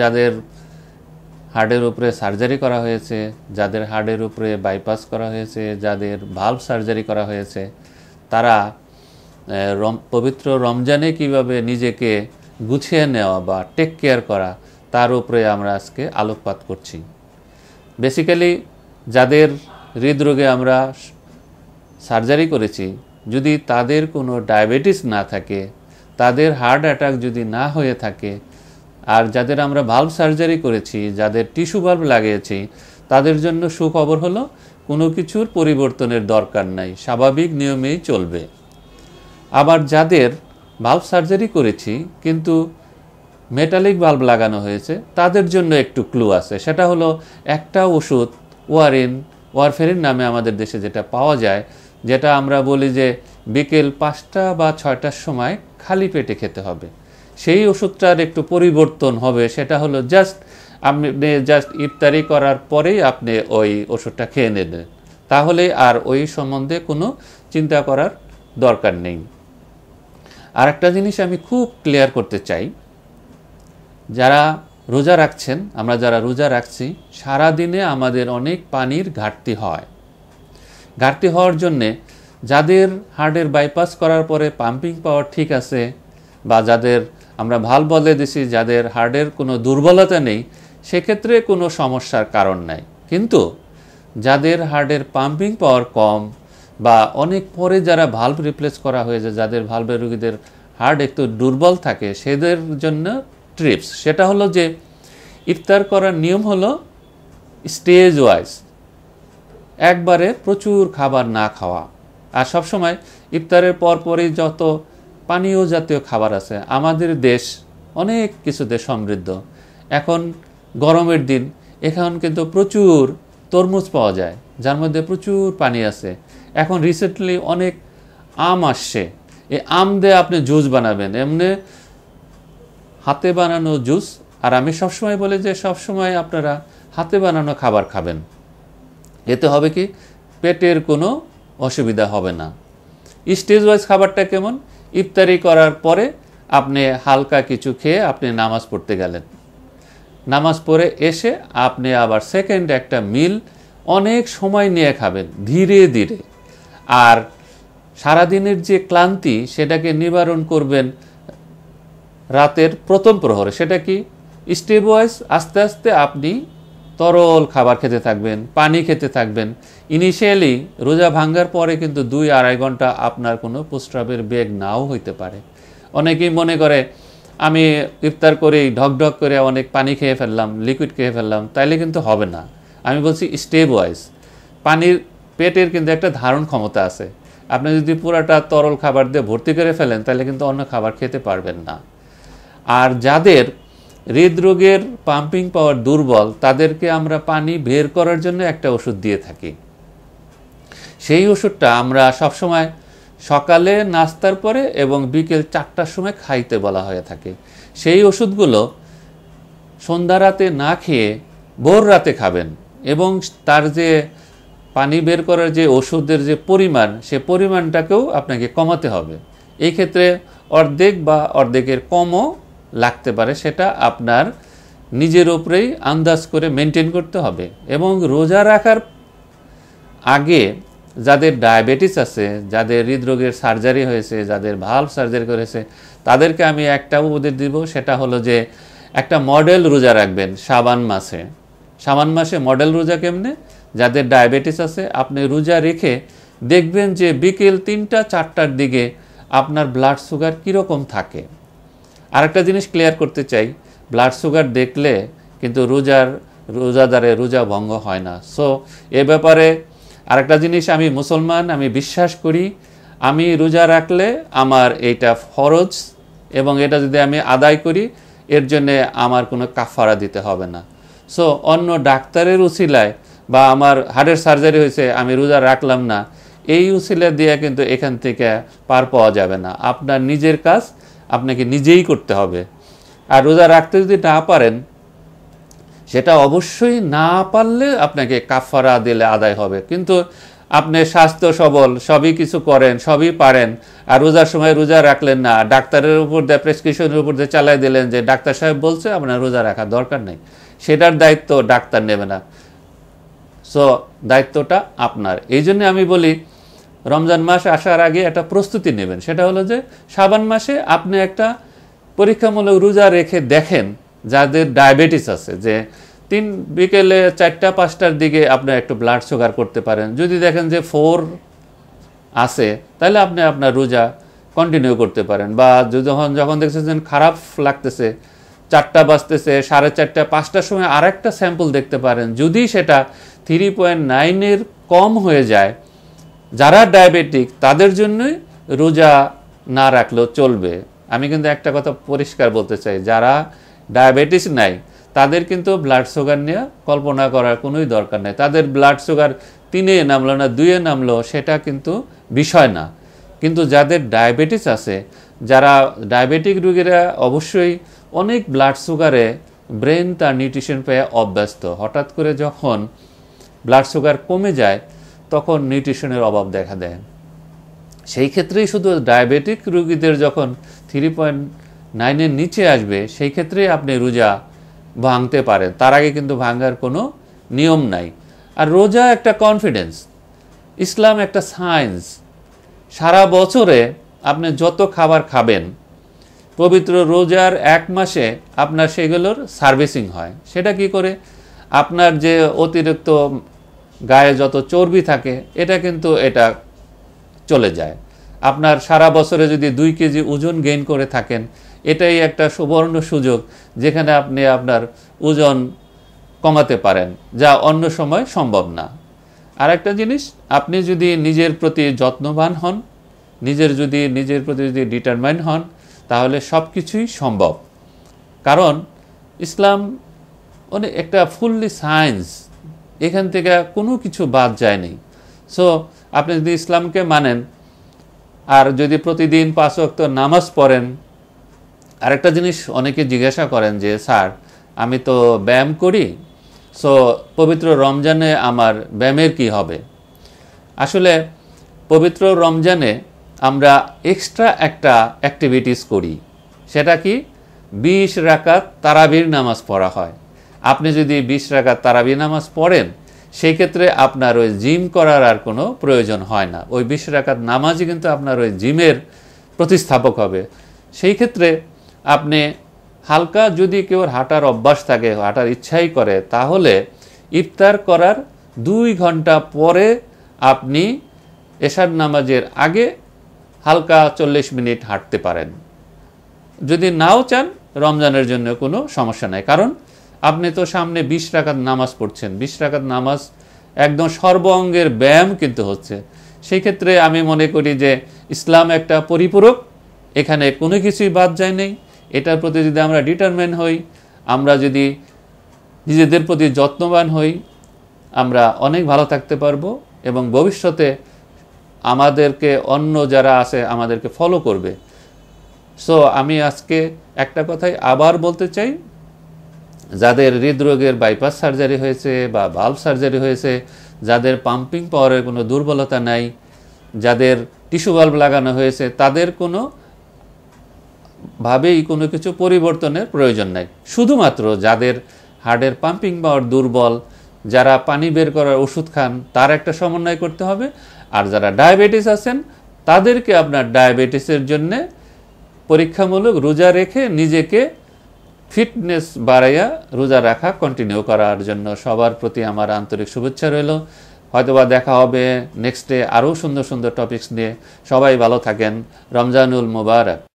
যাদের হার্টের উপরে সার্জারি করা হয়েছে যাদের হার্টের উপরে বাইপাস করা হয়েছে যাদের ভাল্ব সার্জারি করা হয়েছে তারা পবিত্র রমজানে কিভাবে নিজেকে গুছিয়ে নেওয়া বা টেক কেয়ার করা তার উপরে আমরা আজকে আলোকপাত করছি বেসিক্যালি যাদের হৃদরোগে আমরা সার্জারি করেছি যদি তাদের কোনো ডায়াবেটিস না থাকে তাদের হার্ট অ্যাটাক যদি না হয়ে থাকে আর যাদের আমরা ভাল্ব সার্জারি করেছি যাদের টিস্যু ভাল্ব লাগিয়েছি তাদের জন্য সুখবর হলো কোনো কিছুর পরিবর্তনের দরকার নাই স্বাভাবিক নিয়মেই চলবে আবার যাদের ভাল্ব সার্জারি করেছি কিন্তু মেটালিক ভাল্ব লাগানো হয়েছে তাদের জন্য একটু ক্লু আছে সেটা হলো একটা ওষুধ ওয়ারিন ওয়ারফেরিন নামে আমাদের দেশে যেটা পাওয়া যায় যেটা আমরা বলি যে বিকেল পাঁচটা বা ছয়টার সময় খালি পেটে খেতে হবে সেই ওষুধটার একটু পরিবর্তন হবে সেটা হলো জাস্ট আপনি জাস্ট ইফতারি করার পরেই আপনি ওই ওষুধটা খেয়ে নেবেন তাহলে আর ওই সম্বন্ধে কোনো চিন্তা করার দরকার নেই আর একটা জিনিস আমি খুব ক্লিয়ার করতে চাই যারা রোজা রাখছেন আমরা যারা রোজা রাখছি সারা দিনে আমাদের অনেক পানির ঘাটতি হয় ঘাটতি হওয়ার জন্যে যাদের হার্টের বাইপাস করার পরে পাম্পিং পাওয়ার ঠিক আছে বা যাদের আমরা ভাল বলে দিছি যাদের হার্টের কোনো দুর্বলতা নেই সেক্ষেত্রে কোনো সমস্যার কারণ নাই কিন্তু যাদের হার্টের পাম্পিং পাওয়ার কম বা অনেক পরে যারা ভাল্ব রিপ্লেস করা হয়েছে যাদের ভাল্বের রুগীদের হার্ট একটু দুর্বল থাকে সেদের জন্য ট্রিপস সেটা হলো যে ইফতার করার নিয়ম হলো স্টেজ ওয়াইজ একবারে প্রচুর খাবার না খাওয়া আর সবসময় ইফতারের পরপরই যত পানীয় জাতীয় খাবার আছে আমাদের দেশ অনেক কিছুতে সমৃদ্ধ এখন গরমের দিন এখন কিন্তু প্রচুর তরমুজ পাওয়া যায় যার মধ্যে প্রচুর পানি আছে এখন রিসেন্টলি অনেক আম আসছে এই আম দিয়ে আপনি জুস বানাবেন এমনি হাতে বানানো জুস আর আমি সবসময় বলি যে সবসময় আপনারা হাতে বানানো খাবার খাবেন এতে হবে কি পেটের কোনো অসুবিধা হবে না স্টেজ ওয়াইজ খাবারটা কেমন ইফতারি করার পরে আপনি হালকা কিছু খেয়ে আপনি নামাজ পড়তে গেলেন নামাজ পড়ে এসে আপনি আবার সেকেন্ড একটা মিল অনেক সময় নিয়ে খাবেন ধীরে ধীরে আর সারাদিনের যে ক্লান্তি সেটাকে নিবারণ করবেন রাতের প্রথম প্রহরে সেটা কি স্টেপ ওয়াইজ আস্তে আস্তে আপনি তরল খাবার খেতে থাকবেন পানি খেতে থাকবেন ইনিশিয়ালি রোজা ভাঙ্গার পরে কিন্তু দুই আড়াই ঘন্টা আপনার কোনো প্রস্রাবের বেগ নাও হইতে পারে অনেকেই মনে করে আমি ইফতার করেই ঢকঢক করে অনেক পানি খেয়ে ফেললাম লিকুইড খেয়ে ফেললাম তাইলে কিন্তু হবে না আমি বলছি স্টেপ ওয়াইজ পানির পেটের কিন্তু একটা ধারণ ক্ষমতা আছে আপনি যদি পুরাটা তরল খাবার দিয়ে ভর্তি করে ফেলেন তাহলে কিন্তু অন্য খাবার খেতে পারবেন না আর যাদের হৃদরোগের পাম্পিং পাওয়ার দুর্বল তাদেরকে আমরা পানি বের করার জন্য একটা ওষুধ দিয়ে থাকি সেই ওষুধটা আমরা সবসময় সকালে নাস্তার পরে এবং বিকেল চারটার সময় খাইতে বলা হয়ে থাকে সেই ওষুধগুলো সন্ধ্যা রাতে না খেয়ে ভোর রাতে খাবেন এবং তার যে পানি বের করার যে ওষুধের যে পরিমাণ সে পরিমাণটাকেও আপনাকে কমাতে হবে এই ক্ষেত্রে অর্ধেক বা অর্ধেকের কমও লাগতে পারে সেটা আপনার নিজের ওপরেই আন্দাজ করে মেনটেন করতে হবে এবং রোজা রাখার আগে যাদের ডায়াবেটিস আছে যাদের হৃদরোগের সার্জারি হয়েছে যাদের ভাল সার্জারি করেছে তাদেরকে আমি একটা উপদেশ দিব সেটা হলো যে একটা মডেল রোজা রাখবেন সাবান মাসে সাবান মাসে মডেল রোজা কেমনে যাদের ডায়াবেটিস আছে আপনি রোজা রেখে দেখবেন যে বিকেল তিনটা চারটার দিকে আপনার ব্লাড সুগার কীরকম থাকে আরেকটা জিনিস ক্লিয়ার করতে চাই ব্লাড সুগার দেখলে কিন্তু রোজার রোজাদারে রোজা ভঙ্গ হয় না সো এ ব্যাপারে আরেকটা জিনিস আমি মুসলমান আমি বিশ্বাস করি আমি রোজা রাখলে আমার এইটা ফরজ এবং এটা যদি আমি আদায় করি এর জন্যে আমার কোনো কাফারা দিতে হবে না সো অন্য ডাক্তারের উসিলায় বা আমার হার্টের সার্জারি হয়েছে আমি রোজা রাখলাম না এই উসিলা দিয়ে কিন্তু এখান থেকে পার পাওয়া যাবে না আপনার নিজের কাজ আপনাকে নিজেই করতে হবে আর রোজা রাখতে যদি না পারেন সেটা অবশ্যই না পারলে আপনাকে কাফারা দিলে আদায় হবে কিন্তু আপনি স্বাস্থ্য সবল সবই কিছু করেন সবই পারেন আর রোজার সময় রোজা রাখলেন না ডাক্তারের উপর দিয়ে প্রেসক্রিপশনের উপর দিয়ে চালাই দিলেন যে ডাক্তার সাহেব বলছে আপনার রোজা রাখা দরকার নেই সেটার দায়িত্ব ডাক্তার নেবে না সো দায়িত্বটা আপনার এই জন্য আমি বলি রমজান মাস আসার আগে একটা প্রস্তুতি নেবেন সেটা হলো যে সাবান মাসে আপনি একটা পরীক্ষামূলক রোজা রেখে দেখেন যাদের ডায়াবেটিস আছে যে তিন বিকেলে চারটা পাঁচটার দিকে আপনার একটু ব্লাড সুগার করতে পারেন যদি দেখেন যে ফোর আছে তাহলে আপনি আপনার রোজা কন্টিনিউ করতে পারেন বা যখন যখন দেখতেছেন খারাপ লাগতেছে চারটা বাজতেছে সাড়ে চারটা পাঁচটার সময় আরেকটা স্যাম্পল দেখতে পারেন যদি সেটা থ্রি পয়েন্ট নাইনের কম হয়ে যায় যারা ডায়াবেটিক তাদের জন্যই রোজা না রাখলেও চলবে আমি কিন্তু একটা কথা পরিষ্কার বলতে চাই যারা ডায়াবেটিস নাই তাদের কিন্তু ব্লাড সুগার নিয়ে কল্পনা করার কোনোই দরকার নেই তাদের ব্লাড সুগার তিনে নামলো না দুয়ে নামলো সেটা কিন্তু বিষয় না কিন্তু যাদের ডায়াবেটিস আছে যারা ডায়াবেটিক রুগীরা অবশ্যই অনেক ব্লাড সুগারে ব্রেন তার নিউট্রিশন পেয়ে অভ্যস্ত হঠাৎ করে যখন ব্লাড সুগার কমে যায় তখন নিউট্রিশনের অভাব দেখা দেয় সেই ক্ষেত্রেই শুধু ডায়াবেটিক রুগীদের যখন থ্রি পয়েন্ট নাইনের নিচে আসবে সেই ক্ষেত্রেই আপনি রোজা ভাঙতে পারেন তার আগে কিন্তু ভাঙার কোনো নিয়ম নাই আর রোজা একটা কনফিডেন্স ইসলাম একটা সায়েন্স সারা বছরে আপনি যত খাবার খাবেন পবিত্র রোজার এক মাসে আপনার সেগুলোর সার্ভিসিং হয় সেটা কি করে আপনার যে অতিরিক্ত গায়ে যত চর্বি থাকে এটা কিন্তু এটা চলে যায় আপনার সারা বছরে যদি দুই কেজি ওজন গেইন করে থাকেন এটাই একটা সুবর্ণ সুযোগ যেখানে আপনি আপনার ওজন কমাতে পারেন যা অন্য সময় সম্ভব না আর একটা জিনিস আপনি যদি নিজের প্রতি যত্নবান হন নিজের যদি নিজের প্রতি যদি ডিটারমাইন হন তাহলে সব কিছুই সম্ভব কারণ ইসলাম অনেক একটা ফুললি সায়েন্স এখান থেকে কোনো কিছু বাদ যায় নেই সো আপনি যদি ইসলামকে মানেন আর যদি প্রতিদিন পাঁচ অক্ত নামাজ পড়েন আরেকটা জিনিস অনেকে জিজ্ঞাসা করেন যে স্যার আমি তো ব্যায়াম করি সো পবিত্র রমজানে আমার ব্যায়ামের কি হবে আসলে পবিত্র রমজানে আমরা এক্সট্রা একটা অ্যাক্টিভিটিস করি সেটা কি বিশ রাকাত তারাবির নামাজ পড়া হয় আপনি যদি বিশ রাখা তারাবি নামাজ পড়েন সেই ক্ষেত্রে আপনার ওই জিম করার আর কোনো প্রয়োজন হয় না ওই বিশ রাখার নামাজই কিন্তু আপনার ওই জিমের প্রতিস্থাপক হবে সেই ক্ষেত্রে আপনি হালকা যদি কেউ হাঁটার অভ্যাস থাকে হাঁটার ইচ্ছাই করে তাহলে ইফতার করার দুই ঘন্টা পরে আপনি এশার নামাজের আগে হালকা চল্লিশ মিনিট হাঁটতে পারেন যদি নাও চান রমজানের জন্য কোনো সমস্যা নাই কারণ আপনি তো সামনে বিশ রাকাত নামাজ পড়ছেন বিশ রাকাত নামাজ একদম সর্ব অঙ্গের ব্যায়াম কিন্তু হচ্ছে সেই ক্ষেত্রে আমি মনে করি যে ইসলাম একটা পরিপূরক এখানে কোনো কিছুই বাদ যায় নেই এটার প্রতি যদি আমরা ডিটারমেন্ট হই আমরা যদি নিজেদের প্রতি যত্নবান হই আমরা অনেক ভালো থাকতে পারবো এবং ভবিষ্যতে আমাদেরকে অন্য যারা আছে আমাদেরকে ফলো করবে সো আমি আজকে একটা কথাই আবার বলতে চাই যাদের হৃদরোগের বাইপাস সার্জারি হয়েছে বা বাল্ব সার্জারি হয়েছে যাদের পাম্পিং পাওয়ারের কোনো দুর্বলতা নাই যাদের টিস্যু বাল্ব লাগানো হয়েছে তাদের কোনো ভাবেই কোনো কিছু পরিবর্তনের প্রয়োজন নাই শুধুমাত্র যাদের হার্টের পাম্পিং পাওয়ার দুর্বল যারা পানি বের করার ওষুধ খান তার একটা সমন্বয় করতে হবে আর যারা ডায়াবেটিস আছেন তাদেরকে আপনার ডায়াবেটিসের জন্যে পরীক্ষামূলক রোজা রেখে নিজেকে ফিটনেস বাড়াইয়া রোজা রাখা কন্টিনিউ করার জন্য সবার প্রতি আমার আন্তরিক শুভেচ্ছা রইল হয়তোবা দেখা হবে নেক্সট ডে আরও সুন্দর সুন্দর টপিকস নিয়ে সবাই ভালো থাকেন রমজানুল মুবারক